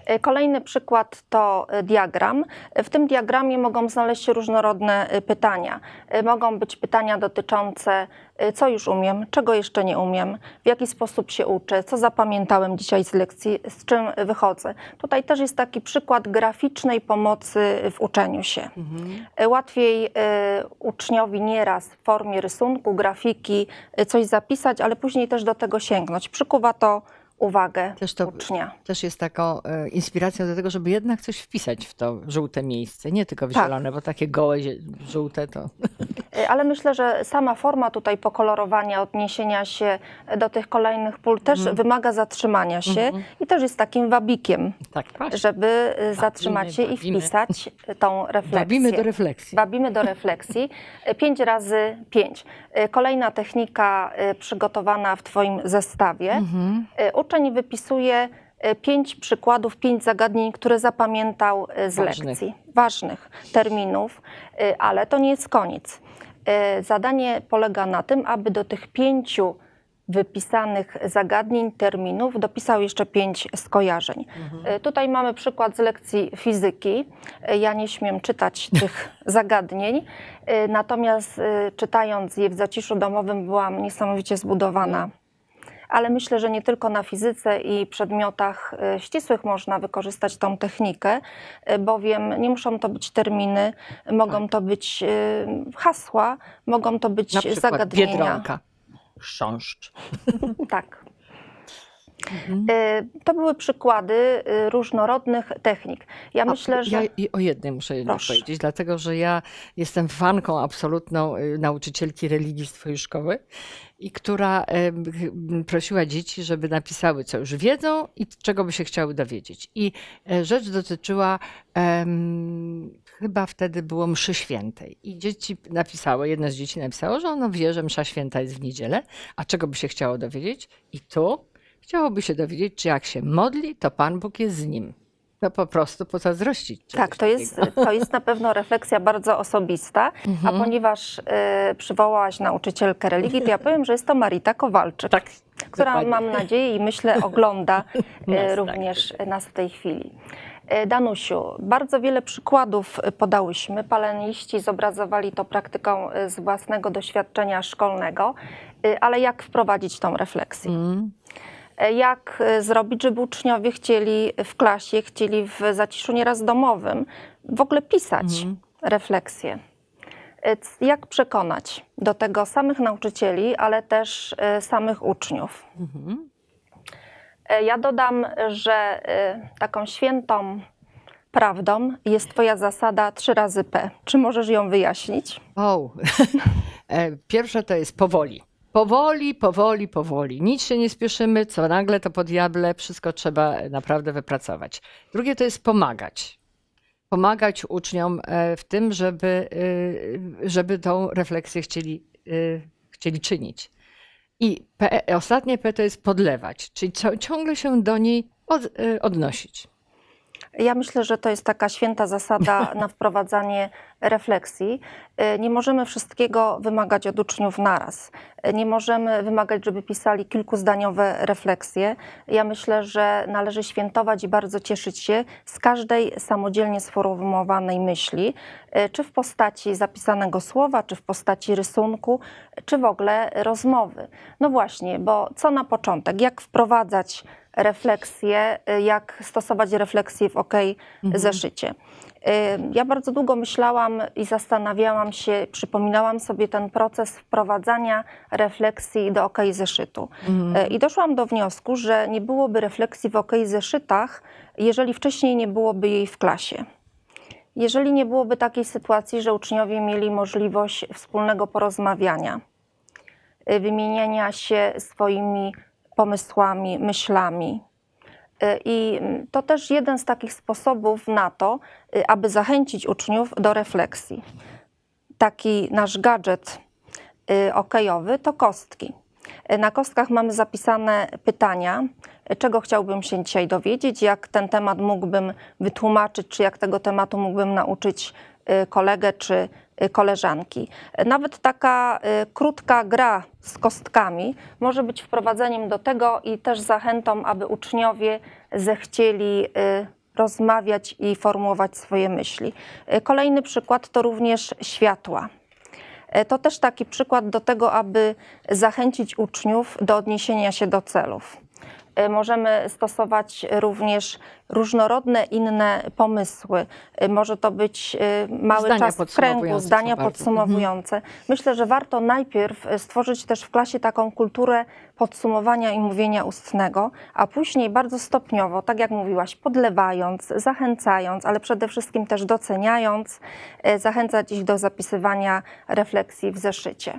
E, kolejny przykład to e, diagram. W tym diagramie mogą znaleźć się różnorodne e, pytania. Mogą być pytania dotyczące co już umiem, czego jeszcze nie umiem, w jaki sposób się uczę, co zapamiętałem dzisiaj z lekcji, z czym wychodzę. Tutaj też jest taki przykład graficznej pomocy w uczeniu się. Mhm. Łatwiej uczniowi nieraz w formie rysunku, grafiki coś zapisać, ale później też do tego sięgnąć. Przykuwa to uwagę też to, ucznia. Też jest taką e, inspiracją do tego, żeby jednak coś wpisać w to żółte miejsce, nie tylko w tak. zielone, bo takie gołe żółte to... E, ale myślę, że sama forma tutaj pokolorowania, odniesienia się do tych kolejnych pól też mm. wymaga zatrzymania się mm -hmm. i też jest takim wabikiem, tak, żeby babimy, e, zatrzymać się babimy. i wpisać tą refleksję. Wabimy do refleksji. Babimy do refleksji. pięć razy pięć. Kolejna technika przygotowana w Twoim zestawie. Mm -hmm uczeń wypisuje e, pięć przykładów, pięć zagadnień, które zapamiętał e, z ważnych. lekcji, ważnych terminów, e, ale to nie jest koniec. Zadanie polega na tym, aby do tych pięciu wypisanych zagadnień, terminów dopisał jeszcze pięć skojarzeń. Mhm. Tutaj mamy przykład z lekcji fizyki. Ja nie śmiem czytać tych zagadnień, natomiast czytając je w zaciszu domowym byłam niesamowicie zbudowana ale myślę, że nie tylko na fizyce i przedmiotach e, ścisłych można wykorzystać tą technikę, e, bowiem nie muszą to być terminy, mogą tak. to być e, hasła, mogą to być na zagadnienia. Biedronka. Chrząszcz. tak. Mhm. E, to były przykłady y, różnorodnych technik. Ja myślę, A, że. Ja i o jednej muszę jednak powiedzieć, dlatego że ja jestem fanką absolutną y, nauczycielki religii z Twojej szkoły i która e, prosiła dzieci, żeby napisały, co już wiedzą i czego by się chciały dowiedzieć. I e, rzecz dotyczyła, um, chyba wtedy było mszy świętej. I dzieci napisało, jedno z dzieci napisało, że ono wie, że msza święta jest w niedzielę, a czego by się chciało dowiedzieć. I tu Chciałoby się dowiedzieć, czy jak się modli, to Pan Bóg jest z nim. No po prostu pozazdrościć. Tak, to jest, to jest na pewno refleksja bardzo osobista, mhm. a ponieważ y, przywołałaś nauczycielkę religii, to ja powiem, że jest to Marita Kowalczyk, tak, która dokładnie. mam nadzieję i myślę ogląda y, tak. również tak. nas w tej chwili. Y, Danusiu, bardzo wiele przykładów podałyśmy. Paleniści zobrazowali to praktyką y, z własnego doświadczenia szkolnego, ale jak wprowadzić tą refleksję? Mm. E, jak e, zrobić, żeby uczniowie chcieli w klasie, chcieli w zaciszu nieraz domowym w ogóle pisać mhm. refleksje. E, jak przekonać do tego samych nauczycieli, ale też samych uczniów? Mhm. Ja dodam, że taką świętą prawdą jest Twoja zasada 3 razy P. Czy możesz ją wyjaśnić? O, oh. pierwsze to jest powoli powoli, powoli, powoli. Nic się nie spieszymy, co nagle to po diable, wszystko trzeba e, naprawdę wypracować. Drugie to jest pomagać. Pomagać uczniom e, w tym, żeby, e, żeby tą refleksję chcieli, chcieli czynić. I P, ostatnie P to jest podlewać, czyli ciągle się do niej od, odnosić. Ja myślę, że to jest taka święta zasada na wprowadzanie refleksji. Y, nie możemy wszystkiego wymagać od uczniów naraz. Y, nie możemy wymagać, żeby pisali kilkuzdaniowe refleksje. Ja myślę, że należy świętować i bardzo cieszyć się z każdej samodzielnie sformułowanej myśli, y, czy w postaci zapisanego słowa, czy w postaci rysunku, czy w ogóle rozmowy. No właśnie, bo co na początek? Jak wprowadzać refleksję, y, jak stosować refleksję w OK mhm. zeszycie. Y, ja bardzo długo myślałam i zastanawiałam się, przypominałam sobie ten proces wprowadzania refleksji do OK zeszytu. Mhm. Y, I doszłam do wniosku, że nie byłoby refleksji w OK zeszytach, jeżeli wcześniej nie byłoby jej w klasie. Jeżeli nie byłoby takiej sytuacji, że uczniowie mieli możliwość wspólnego porozmawiania, wymieniania się swoimi pomysłami, myślami. Y, I to też jeden z takich sposobów na to, y, aby zachęcić uczniów do refleksji. Taki nasz gadżet y, okejowy to kostki. Na kostkach mamy zapisane pytania, czego chciałbym się dzisiaj dowiedzieć, jak ten temat mógłbym wytłumaczyć, czy jak tego tematu mógłbym nauczyć kolegę czy Y, koleżanki. Nawet taka y, krótka gra z kostkami może być wprowadzeniem do tego i też zachętą, aby uczniowie zechcieli y, rozmawiać i formułować swoje myśli. Kolejny przykład to również światła. To też taki przykład do tego, aby zachęcić uczniów do odniesienia się do celów. Y, możemy stosować również różnorodne inne pomysły. Y, może to być y, mały zdania czas w kręgu, zdania podsumowujące. Mhm. Myślę, że warto najpierw stworzyć też w klasie taką kulturę podsumowania i mówienia ustnego, a później bardzo stopniowo, tak jak mówiłaś, podlewając, zachęcając, ale przede wszystkim też doceniając, zachęcać ich do zapisywania refleksji w zeszycie.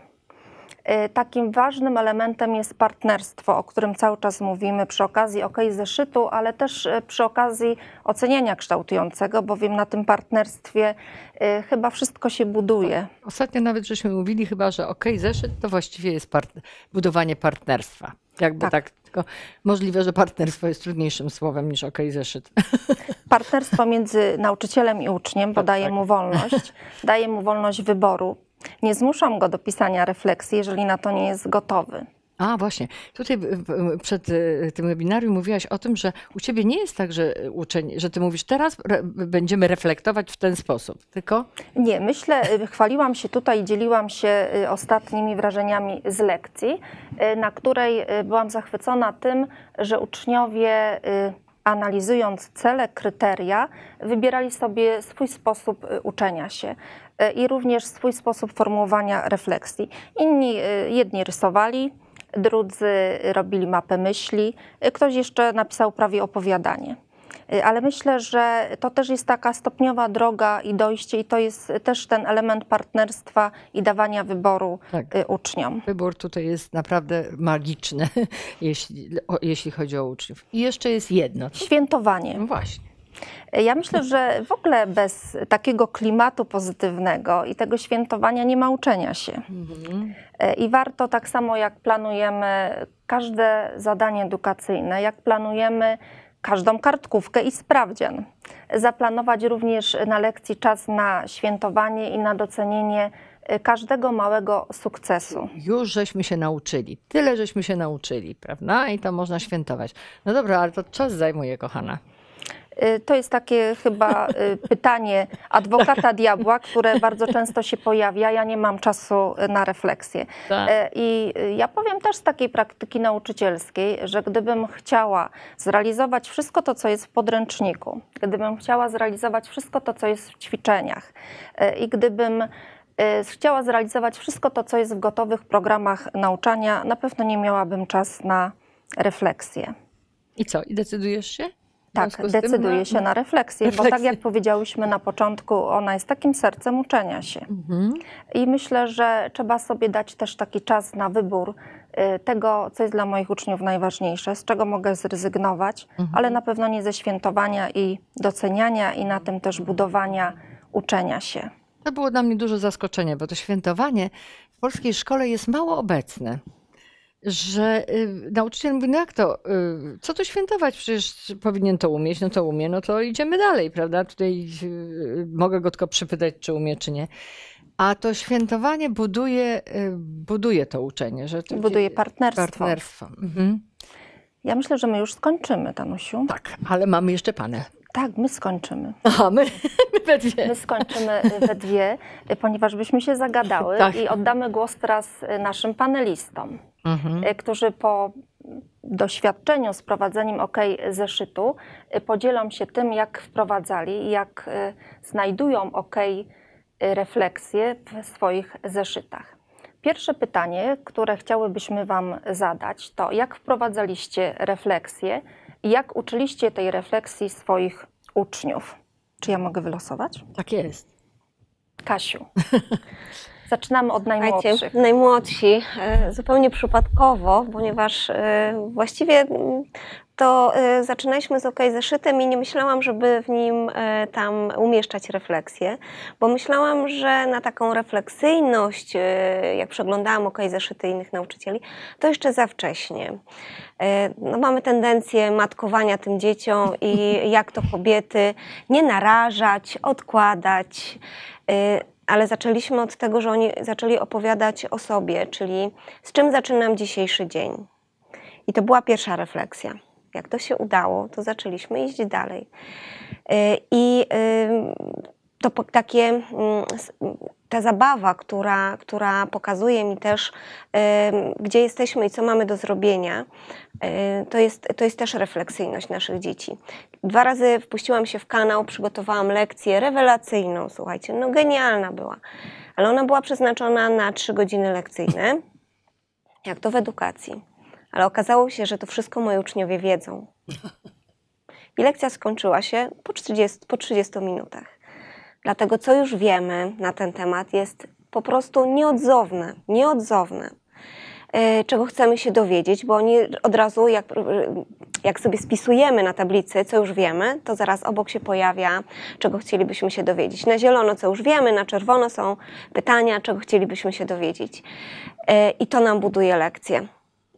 Y, takim ważnym elementem jest partnerstwo, o którym cały czas mówimy przy okazji OK zeszytu, ale też y, przy okazji oceniania kształtującego, bowiem na tym partnerstwie y, chyba wszystko się buduje. Ostatnio nawet żeśmy mówili chyba, że OK zeszyt to właściwie jest part budowanie partnerstwa. Jakby tak. tak. tylko możliwe, że partnerstwo jest trudniejszym słowem niż okej zeszyt. Partnerstwo między nauczycielem i uczniem, bo tak, daje tak. mu wolność, daje mu wolność wyboru, nie zmuszam go do pisania refleksji, jeżeli na to nie jest gotowy. A właśnie, tutaj przed e, tym webinarium mówiłaś o tym, że u ciebie nie jest tak, że e, uczeń, że ty mówisz teraz będziemy reflektować w ten sposób, tylko? Nie, myślę, e, chwaliłam się tutaj, dzieliłam się ostatnimi wrażeniami z lekcji, na której byłam zachwycona tym, że uczniowie analizując cele, kryteria, wybierali sobie swój sposób uczenia się. E, i również swój sposób formułowania refleksji. Inni, e, jedni rysowali, drudzy robili mapę myśli, e, ktoś jeszcze napisał prawie opowiadanie. Ale myślę, że to też jest taka stopniowa droga i dojście, i to jest też ten element partnerstwa i dawania wyboru tak. uczniom. Wybór tutaj jest naprawdę magiczny, jeśli, jeśli chodzi o uczniów. I jeszcze jest jedno. Świętowanie. No właśnie. Ja myślę, że w ogóle bez takiego klimatu pozytywnego i tego świętowania nie ma uczenia się. E, I warto tak samo jak planujemy każde zadanie edukacyjne, jak planujemy każdą kartkówkę i sprawdzian, zaplanować również na lekcji czas na świętowanie i na docenienie e, każdego małego sukcesu. Już żeśmy się nauczyli, tyle żeśmy się nauczyli, prawda? I to można świętować. No dobra, ale to czas zajmuje, kochana. Y, to jest takie chyba y, pytanie adwokata diabła, które bardzo często się pojawia. Ja nie mam czasu na refleksję. Tak. Y, I ja powiem też z takiej praktyki nauczycielskiej, że gdybym chciała zrealizować wszystko to, co jest w podręczniku, gdybym chciała zrealizować wszystko to, co jest w ćwiczeniach i gdybym chciała zrealizować wszystko to, co jest w gotowych programach nauczania, na pewno nie miałabym czas na refleksję. I co? I decydujesz się? Tak, decyduje no, się na refleksję, refleksję, bo tak jak powiedziałyśmy na początku, ona jest takim sercem uczenia się. Mhm. I myślę, że trzeba sobie dać też taki czas na wybór y, tego, co jest dla moich uczniów najważniejsze, z czego mogę zrezygnować, mhm. ale na pewno nie ze świętowania i doceniania i na tym też budowania uczenia się. To było dla mnie duże zaskoczenie, bo to świętowanie w polskiej szkole jest mało obecne że y, nauczyciel mówi, no jak to, y, co tu świętować, przecież powinien to umieć, no to umie, no to idziemy dalej, prawda? Tutaj y, mogę go tylko przypytać, czy umie, czy nie. A to świętowanie buduje, y, buduje to uczenie. Że to buduje partnerstwo. partnerstwo. Mhm. Ja myślę, że my już skończymy, Danusiu. Tak, ale mamy jeszcze Panę. Tak, my skończymy. Aha, my, my we dwie. My skończymy we dwie, ponieważ byśmy się zagadały tak. i oddamy głos teraz naszym panelistom, mhm. Y, którzy po doświadczeniu z prowadzeniem OK zeszytu y, podzielą się tym, jak wprowadzali, jak y, znajdują OK refleksje w swoich zeszytach. Pierwsze pytanie, które chciałybyśmy Wam zadać, to jak wprowadzaliście refleksje jak uczyliście tej refleksji swoich uczniów? Czy ja mogę wylosować? Tak jest. Kasiu, Zaczynamy od najmłodszych. Słuchajcie, najmłodsi, e, zupełnie przypadkowo, ponieważ e, właściwie mm, to e, zaczynaliśmy z OK zeszytem i nie myślałam, żeby w nim tam umieszczać refleksję, bo myślałam, że na taką refleksyjność, jak przeglądałam OK zeszyty innych nauczycieli, to jeszcze za wcześnie. No, mamy tendencję matkowania tym dzieciom i jak to kobiety nie narażać, odkładać ale zaczęliśmy od tego, że oni zaczęli opowiadać o sobie, czyli z czym zaczynam dzisiejszy dzień. I to była pierwsza refleksja. Jak to się udało, to zaczęliśmy iść dalej. Y, I to takie mm, ta zabawa, która, która pokazuje mi też, gdzie jesteśmy i co mamy do zrobienia, to jest, to jest też refleksyjność naszych dzieci. Dwa razy wpuściłam się w kanał, przygotowałam lekcję rewelacyjną, słuchajcie, no genialna była, ale ona była przeznaczona na trzy godziny lekcyjne, jak to w edukacji. Ale okazało się, że to wszystko moi uczniowie wiedzą. I lekcja skończyła się po 30, po 30 minutach. Dlatego co już wiemy na ten temat jest po prostu nieodzowne, nieodzowne. Y, czego chcemy się dowiedzieć, bo oni od razu, jak, y, jak sobie spisujemy na tablicy, co już wiemy, to zaraz obok się pojawia, czego chcielibyśmy się dowiedzieć. Na zielono, co już wiemy, na czerwono są pytania, czego chcielibyśmy się dowiedzieć. Y, I to nam buduje lekcję.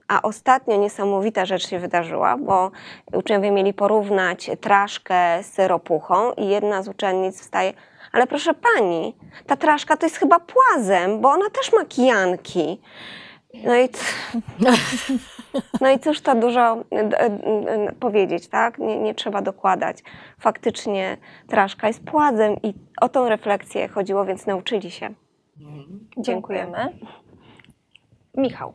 A ostatnio niesamowita rzecz się wydarzyła, bo uczniowie mieli porównać traszkę z syropuchą i jedna z uczennic wstaje, ale proszę pani, ta traszka to jest chyba płazem, bo ona też ma kijanki. No i, no i cóż to dużo e, e, e, powiedzieć, tak? Nie, nie, trzeba dokładać. Faktycznie traszka jest płazem i o tą refleksję chodziło, więc nauczyli się. Mhm. Dziękujemy. Michał.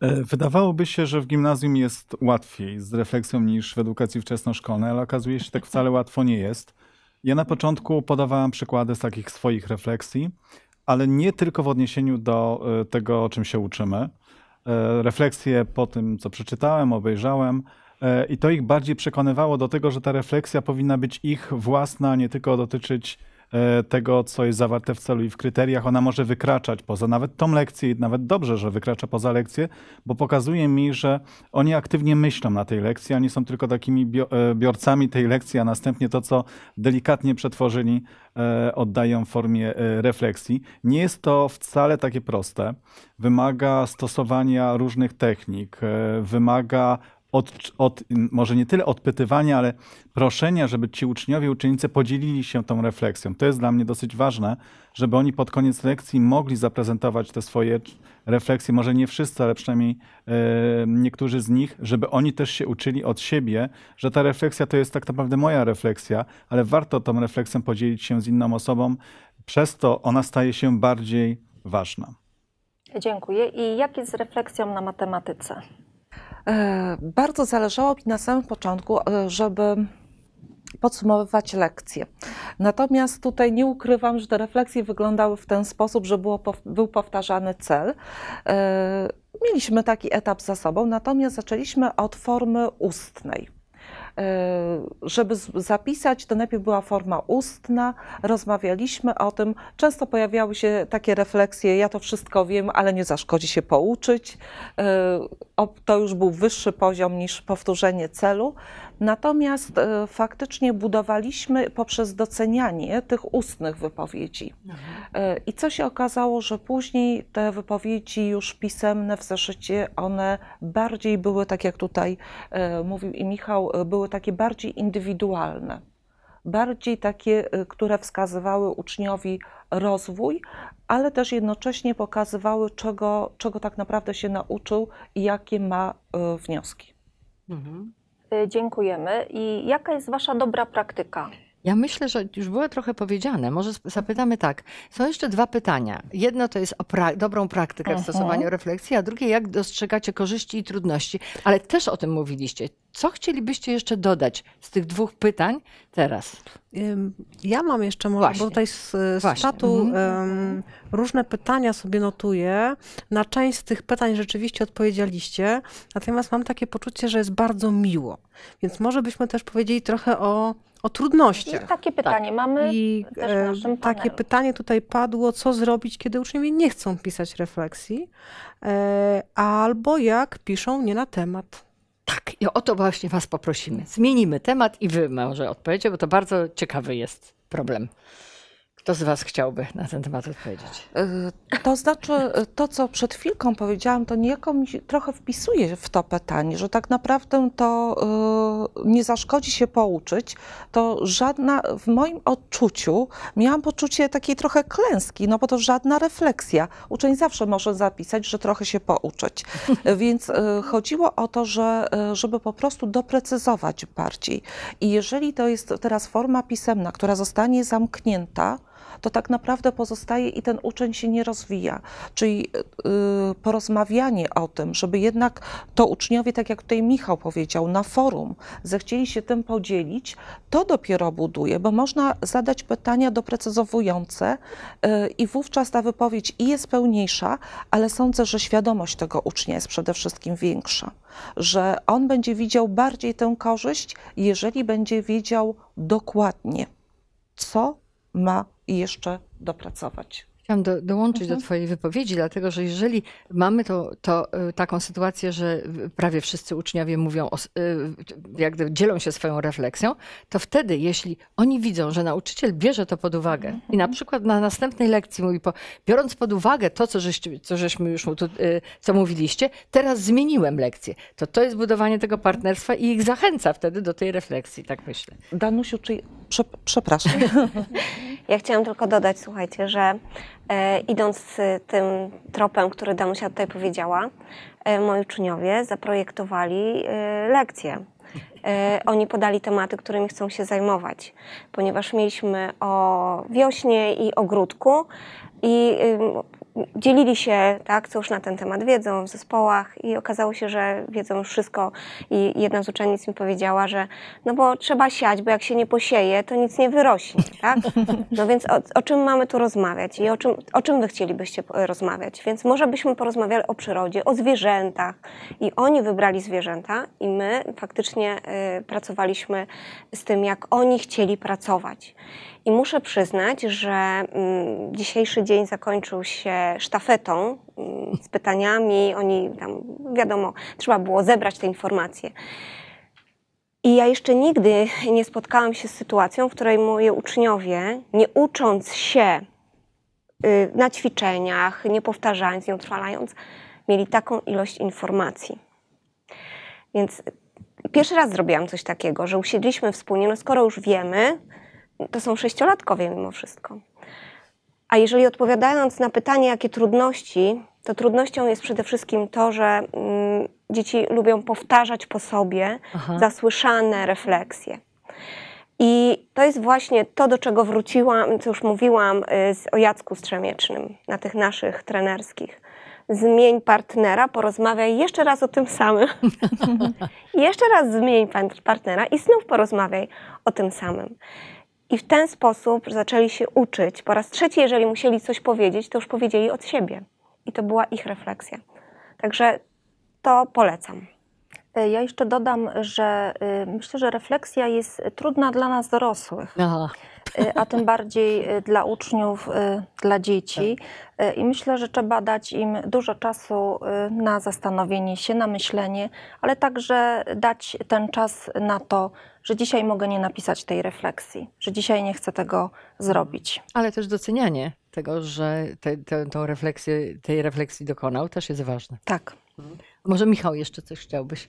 Wydawałoby się, że w gimnazjum jest łatwiej z refleksją niż w edukacji wczesnoszkolnej, ale okazuje się, że tak wcale łatwo nie jest. Ja na początku podawałem przykłady z takich swoich refleksji, ale nie tylko w odniesieniu do e, tego, o czym się uczymy. E, refleksje po tym, co przeczytałem, obejrzałem, e, i to ich bardziej przekonywało do tego, że ta refleksja powinna być ich własna, nie tylko dotyczyć E, tego, co jest zawarte w celu i w kryteriach. Ona może wykraczać poza nawet tą lekcję i nawet dobrze, że wykracza poza lekcję, bo pokazuje mi, że oni aktywnie myślą na tej lekcji, oni są tylko takimi e, biorcami tej lekcji, a następnie to, co delikatnie przetworzyli, e, oddają w formie refleksji. Nie jest to wcale takie proste. Wymaga stosowania różnych technik, wymaga od, od, może nie tyle odpytywania, ale proszenia, żeby ci uczniowie, uczennice podzielili się tą refleksją. To jest dla mnie dosyć ważne, żeby oni pod koniec lekcji mogli zaprezentować te swoje refleksje, może nie wszyscy, ale przynajmniej e, niektórzy z nich, żeby oni też się uczyli od siebie, że ta refleksja to jest tak naprawdę moja refleksja, ale warto tą refleksją podzielić się z inną osobą, przez to ona staje się bardziej ważna. Dziękuję. I jak jest z refleksją na matematyce? E, bardzo zależało mi na samym początku, e, żeby podsumowywać lekcje. Natomiast tutaj nie ukrywam, że te refleksje wyglądały w ten sposób, że było, był powtarzany cel. E, mieliśmy taki etap za sobą, natomiast zaczęliśmy od formy ustnej. E, żeby zapisać, to najpierw była forma ustna, rozmawialiśmy o tym. Często pojawiały się takie refleksje, ja to wszystko wiem, ale nie zaszkodzi się pouczyć. E, to już był wyższy poziom niż powtórzenie celu. Natomiast e, faktycznie budowaliśmy poprzez docenianie tych ustnych wypowiedzi. Mhm. E, I co się okazało, że później te wypowiedzi już pisemne w zeszycie, one bardziej były, tak jak tutaj e, mówił i Michał, były takie bardziej indywidualne. Bardziej takie, które wskazywały uczniowi rozwój, ale też jednocześnie pokazywały, czego, czego tak naprawdę się nauczył i jakie ma wnioski. Mhm dziękujemy. I jaka jest Wasza dobra praktyka? Ja myślę, że już było trochę powiedziane. Może zapytamy tak. Są jeszcze dwa pytania. Jedno to jest o pra dobrą praktykę w mhm. stosowaniu refleksji, a drugie jak dostrzegacie korzyści i trudności. Ale też o tym mówiliście. Co chcielibyście jeszcze dodać z tych dwóch pytań teraz? Ja mam jeszcze może, bo tutaj z, z um, różne pytania sobie notuję. Na część z tych pytań rzeczywiście odpowiedzieliście, natomiast mam takie poczucie, że jest bardzo miło. Więc może byśmy też powiedzieli trochę o o trudnościach. I takie pytanie tak. mamy I, też w e, naszym panelu. Takie pytanie tutaj padło, co zrobić, kiedy uczniowie nie chcą pisać refleksji, e, albo jak piszą nie na temat. Tak, i o to właśnie Was poprosimy. Zmienimy temat i Wy może odpowiecie, bo to bardzo ciekawy jest problem. Kto z Was chciałby na ten temat odpowiedzieć? Y, to znaczy, y, to co przed chwilką powiedziałam, to niejako mi trochę wpisuje w to pytanie, że tak naprawdę to y, nie zaszkodzi się pouczyć. To żadna, w moim odczuciu, miałam poczucie takiej trochę klęski, no bo to żadna refleksja. Uczeń zawsze może zapisać, że trochę się pouczyć. Więc chodziło o to, że, żeby po prostu doprecyzować bardziej. I jeżeli to jest teraz forma pisemna, która zostanie zamknięta, to tak naprawdę pozostaje i ten uczeń się nie rozwija. Czyli y, y, porozmawianie o tym, żeby jednak to uczniowie, tak jak tutaj Michał powiedział, na forum zechcieli się tym podzielić, to dopiero buduje, bo można zadać pytania doprecyzowujące y, i wówczas ta wypowiedź i jest pełniejsza, ale sądzę, że świadomość tego ucznia jest przede wszystkim większa, że on będzie widział bardziej tę korzyść, jeżeli będzie wiedział dokładnie, co ma jeszcze dopracować. Chciałam do, dołączyć mhm. do Twojej wypowiedzi, dlatego że jeżeli mamy to, to, y, taką sytuację, że prawie wszyscy uczniowie mówią, o, y, jak gdyby dzielą się swoją refleksją, to wtedy, jeśli oni widzą, że nauczyciel bierze to pod uwagę mhm. i na przykład na następnej lekcji mówi, po, biorąc pod uwagę to, co, żeś, co żeśmy już tu, y, co mówiliście, teraz zmieniłem lekcję, to to jest budowanie tego partnerstwa i ich zachęca wtedy do tej refleksji, tak myślę. Danusiu, czy przepraszam. Ja chciałam tylko dodać, słuchajcie, że e, idąc tym tropem, który Danusia tutaj powiedziała, e, moi uczniowie zaprojektowali e, lekcje. E, oni podali tematy, którymi chcą się zajmować, ponieważ mieliśmy o wiośnie i ogródku i dzielili się, tak, co już na ten temat wiedzą w zespołach i okazało się, że wiedzą już wszystko i jedna z uczennic mi powiedziała, że no bo trzeba siać, bo jak się nie posieje, to nic nie wyrośnie, tak? No więc o, o czym mamy tu rozmawiać i o czym, o czym wy chcielibyście rozmawiać? Więc może byśmy porozmawiali o przyrodzie, o zwierzętach i oni wybrali zwierzęta i my faktycznie y, pracowaliśmy z tym, jak oni chcieli pracować. I muszę przyznać, że mm, dzisiejszy dzień zakończył się sztafetą mm, z pytaniami. Oni tam, wiadomo, trzeba było zebrać te informacje. I ja jeszcze nigdy nie spotkałam się z sytuacją, w której moi uczniowie, nie ucząc się y, na ćwiczeniach, nie powtarzając, nie utrwalając, mieli taką ilość informacji. Więc pierwszy raz zrobiłam coś takiego, że usiedliśmy wspólnie, no skoro już wiemy, to są sześciolatkowie mimo wszystko. A jeżeli odpowiadając na pytanie, jakie trudności, to trudnością jest przede wszystkim to, że mm, dzieci lubią powtarzać po sobie Aha. zasłyszane refleksje. I to jest właśnie to, do czego wróciłam, co już mówiłam y, z, o Strzemiecznym na tych naszych trenerskich. Zmień partnera, porozmawiaj jeszcze raz o tym samym. jeszcze raz zmień partnera i znów porozmawiaj o tym samym. I w ten sposób zaczęli się uczyć. Po raz trzeci, jeżeli musieli coś powiedzieć, to już powiedzieli od siebie. I to była ich refleksja. Także to polecam. E, ja jeszcze dodam, że y, myślę, że refleksja jest trudna dla nas dorosłych. Aha. Y, a tym bardziej y, dla uczniów, dla dzieci. Tak. I myślę, że trzeba dać im dużo czasu na zastanowienie się, na myślenie, ale także dać ten czas na to, że dzisiaj mogę nie napisać tej refleksji, że dzisiaj nie chcę tego mm. zrobić. Ale też docenianie tego, że te, te refleksję, tej refleksji dokonał, też jest ważne. Tak. Mhm. Może Michał jeszcze coś chciałbyś?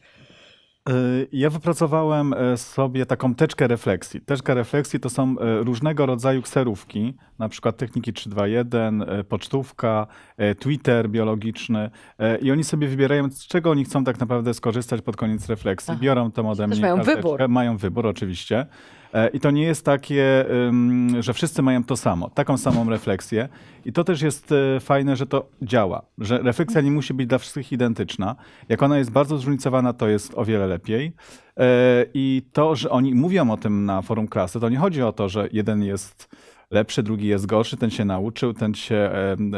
Y, ja wypracowałem e, sobie taką teczkę refleksji. Teczka refleksji to są e, różnego rodzaju kserówki, na przykład techniki 321, e, pocztówka, Twitter biologiczny i oni sobie wybierają, z czego oni chcą tak naprawdę skorzystać pod koniec refleksji. Biorą to ode mnie. Mają wybór. Mają wybór, oczywiście. E, I to nie jest takie, że wszyscy mają to samo, taką samą refleksję. I to też jest e, fajne, że to działa, że refleksja nie musi być dla wszystkich identyczna. Jak ona jest bardzo zróżnicowana, to jest o wiele lepiej. E, I to, że oni mówią o tym na forum klasy, to nie chodzi o to, że jeden jest lepszy, drugi jest gorszy, ten się nauczył, ten się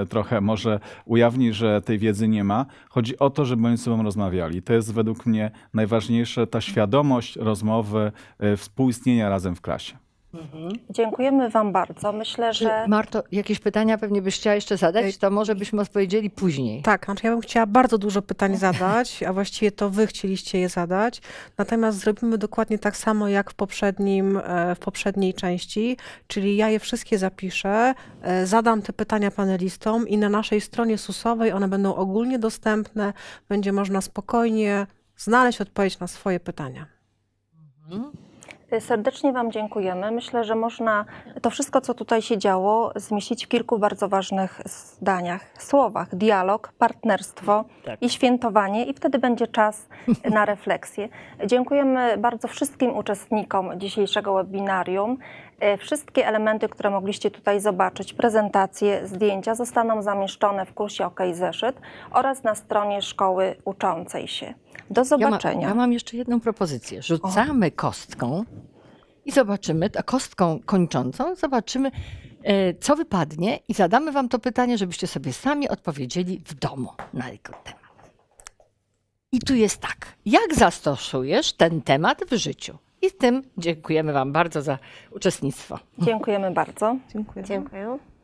trochę może ujawni, że tej wiedzy nie ma. Chodzi o to, żeby oni ze sobą rozmawiali. To jest według mnie najważniejsze, ta świadomość rozmowy, e, współistnienia razem w klasie. Mhm. Dziękujemy Wam bardzo. Myślę, że. Marto, jakieś pytania pewnie byś chciała jeszcze zadać, to może byśmy odpowiedzieli później. Tak, znaczy ja bym chciała bardzo dużo pytań zadać, a właściwie to Wy chcieliście je zadać. Natomiast zrobimy dokładnie tak samo jak w, poprzednim, e, w poprzedniej części, czyli ja je wszystkie zapiszę, e, zadam te pytania panelistom i na naszej stronie susowej one będą ogólnie dostępne. Będzie można spokojnie znaleźć odpowiedź na swoje pytania. Mhm. Y, serdecznie Wam dziękujemy. Myślę, że można to wszystko, co tutaj się działo, zmieścić w kilku bardzo ważnych zdaniach, słowach: dialog, partnerstwo tak. i świętowanie, i wtedy będzie czas na refleksję. Dziękujemy bardzo wszystkim uczestnikom dzisiejszego webinarium. E, wszystkie elementy, które mogliście tutaj zobaczyć, prezentacje, zdjęcia zostaną zamieszczone w kursie OK Zeszyt oraz na stronie szkoły uczącej się. Do zobaczenia. Ja, ma, ja mam jeszcze jedną propozycję. Rzucamy o. kostką i zobaczymy, a kostką kończącą zobaczymy, e, co wypadnie i zadamy Wam to pytanie, żebyście sobie sami odpowiedzieli w domu na jego temat. I tu jest tak. Jak zastosujesz ten temat w życiu? I z tym dziękujemy Wam bardzo za uczestnictwo. Dziękujemy bardzo. Dziękuję. Dziękuję.